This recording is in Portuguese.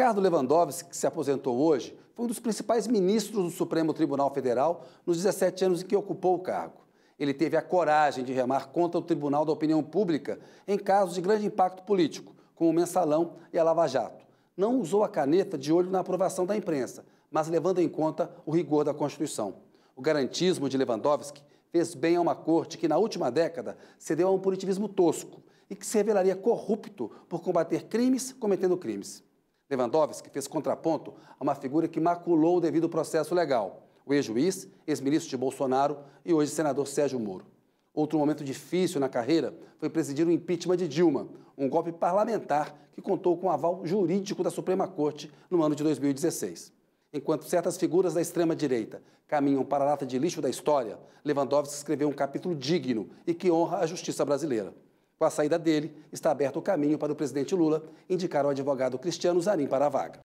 Ricardo Lewandowski, que se aposentou hoje, foi um dos principais ministros do Supremo Tribunal Federal nos 17 anos em que ocupou o cargo. Ele teve a coragem de remar contra o Tribunal da Opinião Pública em casos de grande impacto político, como o Mensalão e a Lava Jato. Não usou a caneta de olho na aprovação da imprensa, mas levando em conta o rigor da Constituição. O garantismo de Lewandowski fez bem a uma corte que, na última década, cedeu a um punitivismo tosco e que se revelaria corrupto por combater crimes cometendo crimes. Lewandowski fez contraponto a uma figura que maculou o devido processo legal, o ex-juiz, ex-ministro de Bolsonaro e hoje senador Sérgio Moro. Outro momento difícil na carreira foi presidir o impeachment de Dilma, um golpe parlamentar que contou com o aval jurídico da Suprema Corte no ano de 2016. Enquanto certas figuras da extrema-direita caminham para a lata de lixo da história, Lewandowski escreveu um capítulo digno e que honra a justiça brasileira. Com a saída dele, está aberto o caminho para o presidente Lula indicar o advogado Cristiano Zanin para a vaga.